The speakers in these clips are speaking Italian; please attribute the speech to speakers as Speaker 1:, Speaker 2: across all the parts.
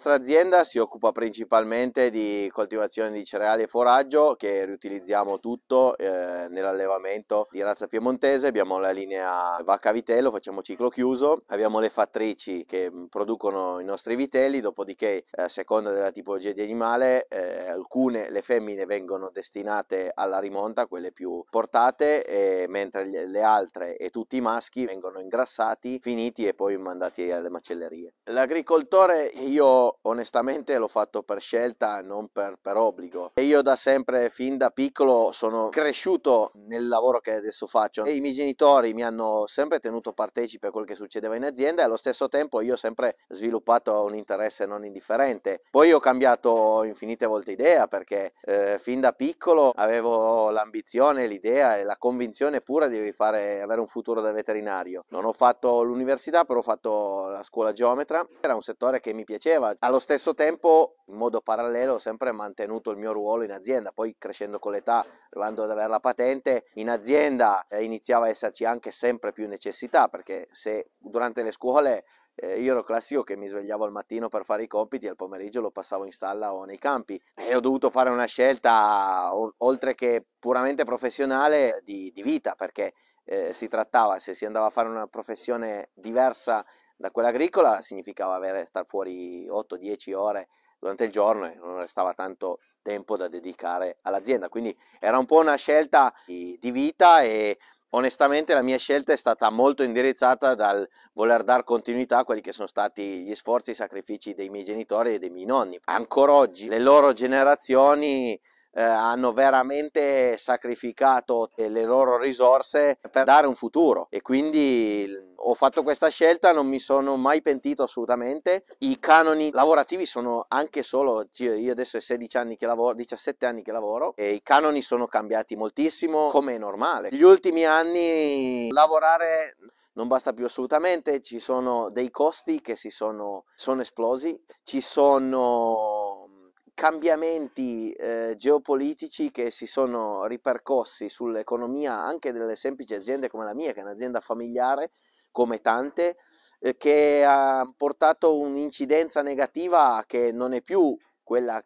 Speaker 1: nostra azienda si occupa principalmente di coltivazione di cereali e foraggio che riutilizziamo tutto eh, nell'allevamento di razza piemontese, abbiamo la linea vacca vitello, facciamo ciclo chiuso, abbiamo le fattrici che mm, producono i nostri vitelli, dopodiché eh, a seconda della tipologia di animale eh, alcune le femmine vengono destinate alla rimonta, quelle più portate, e, mentre le altre e tutti i maschi vengono ingrassati, finiti e poi mandati alle macellerie. L'agricoltore io onestamente l'ho fatto per scelta, non per, per obbligo. E io da sempre, fin da piccolo, sono cresciuto nel lavoro che adesso faccio e i miei genitori mi hanno sempre tenuto partecipe a quel che succedeva in azienda e allo stesso tempo io ho sempre sviluppato un interesse non indifferente. Poi ho cambiato infinite volte idea perché eh, fin da piccolo avevo l'ambizione, l'idea e la convinzione pura di fare, avere un futuro da veterinario. Non ho fatto l'università, però ho fatto la scuola geometra, era un settore che mi piaceva, allo stesso tempo, in modo parallelo, ho sempre mantenuto il mio ruolo in azienda, poi crescendo con l'età, arrivando ad avere la patente, in azienda eh, iniziava a esserci anche sempre più necessità, perché se durante le scuole eh, io ero classico che mi svegliavo al mattino per fare i compiti e al pomeriggio lo passavo in stalla o nei campi e ho dovuto fare una scelta o, oltre che puramente professionale di, di vita perché eh, si trattava se si andava a fare una professione diversa da quella agricola significava avere, star fuori 8-10 ore durante il giorno e non restava tanto tempo da dedicare all'azienda. Quindi era un po' una scelta di, vita e onestamente la mia scelta è stata molto indirizzata dal voler dar continuità a quelli che sono stati gli sforzi e i sacrifici dei miei genitori e dei miei nonni. Ancora oggi le loro generazioni eh, hanno veramente sacrificato le loro risorse per dare un futuro e quindi ho fatto questa scelta, non mi sono mai pentito assolutamente. I canoni lavorativi sono anche solo, cioè, io adesso ho 16 anni che lavoro, 17 anni che lavoro e i canoni sono cambiati moltissimo come è normale. Gli ultimi anni lavorare non basta più assolutamente, ci sono dei costi che si sono, sono esplosi, ci sono cambiamenti eh, geopolitici che si sono ripercossi sull'economia anche delle semplici aziende come la mia, che è un'azienda familiare come tante, eh, che ha portato un'incidenza negativa che non è più quella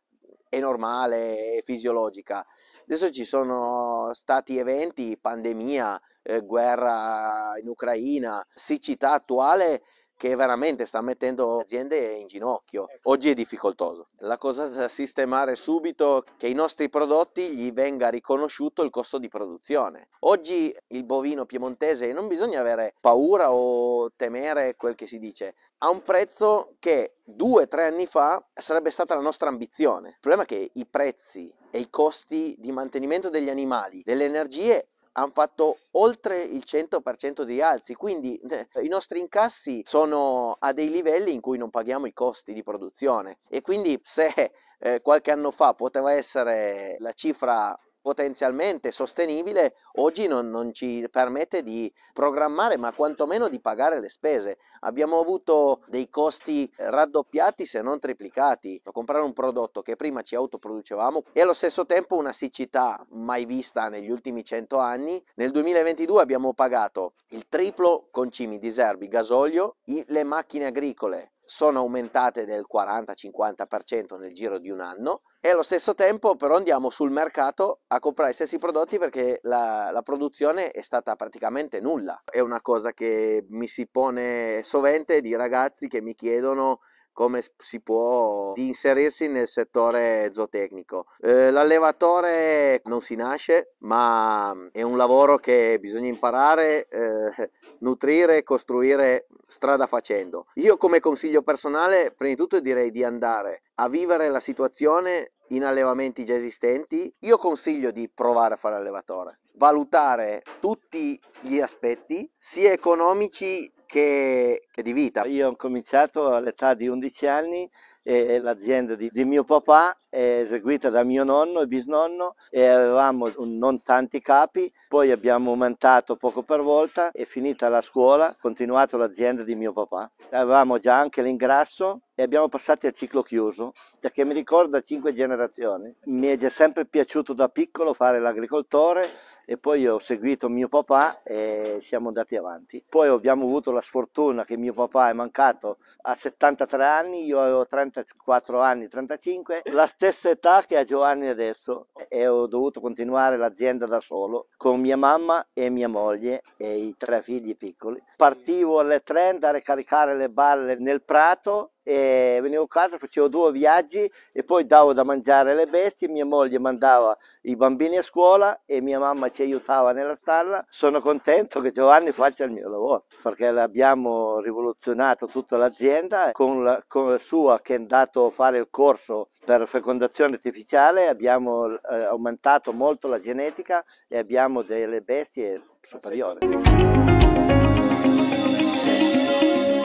Speaker 1: è normale, e fisiologica. Adesso ci sono stati eventi, pandemia, eh, guerra in Ucraina, siccità attuale che veramente sta mettendo aziende in ginocchio. Ecco. Oggi è difficoltoso. La cosa da sistemare subito è che i nostri prodotti gli venga riconosciuto il costo di produzione. Oggi il bovino piemontese non bisogna avere paura o temere quel che si dice, ha un prezzo che due o tre anni fa sarebbe stata la nostra ambizione. Il problema è che i prezzi e i costi di mantenimento degli animali, delle energie hanno fatto oltre il 100% di alzi, quindi eh, i nostri incassi sono a dei livelli in cui non paghiamo i costi di produzione e quindi se eh, qualche anno fa poteva essere la cifra potenzialmente sostenibile oggi non, non, ci permette di programmare ma quantomeno di pagare le spese. Abbiamo avuto dei costi raddoppiati se non triplicati. Comprare un prodotto che prima ci autoproducevamo e allo stesso tempo una siccità mai vista negli ultimi cento anni. Nel 2022 abbiamo pagato il triplo concimi di serbi, gasolio, le macchine agricole, sono aumentate del 40-50% nel giro di un anno e allo stesso tempo però andiamo sul mercato a comprare i stessi prodotti perché la, la, produzione è stata praticamente nulla. È una cosa che mi si pone sovente di ragazzi che mi chiedono come si può inserirsi nel settore zootecnico. Eh, l'allevatore non si nasce, ma mm, è un lavoro che bisogna imparare, eh, nutrire e costruire strada facendo. Io come consiglio personale, prima di tutto direi di andare a vivere la situazione in allevamenti già esistenti. Io consiglio di provare a fare allevatore valutare tutti gli aspetti, sia
Speaker 2: economici che, che di vita. Io ho cominciato all'età di 11 anni e l'azienda di, di, mio papà è eseguita da mio nonno e bisnonno e avevamo un, non tanti capi, poi abbiamo aumentato poco per volta e finita la scuola continuato l'azienda di mio papà. Avevamo già anche l'ingrasso e abbiamo passato al ciclo chiuso perché mi ricorda cinque generazioni. Mi è già sempre piaciuto da piccolo fare l'agricoltore e poi ho seguito mio papà e siamo andati avanti. Poi abbiamo avuto la sfortuna che mio papà è mancato a 73 anni, io avevo 30 34 anni, 35, la stessa età che ha Giovanni adesso e ho dovuto continuare l'azienda da solo con mia mamma e mia moglie e i tre figli piccoli. Partivo alle 3 andare a caricare le balle nel prato e venivo a casa, facevo due viaggi e poi davo da mangiare alle bestie, mia moglie mandava i bambini a scuola e mia mamma ci aiutava nella stalla. Sono contento che Giovanni faccia il mio lavoro perché abbiamo rivoluzionato tutta l'azienda con la, con la sua che è andato a fare il corso per fecondazione artificiale, abbiamo eh, aumentato molto la genetica e abbiamo delle bestie superiori.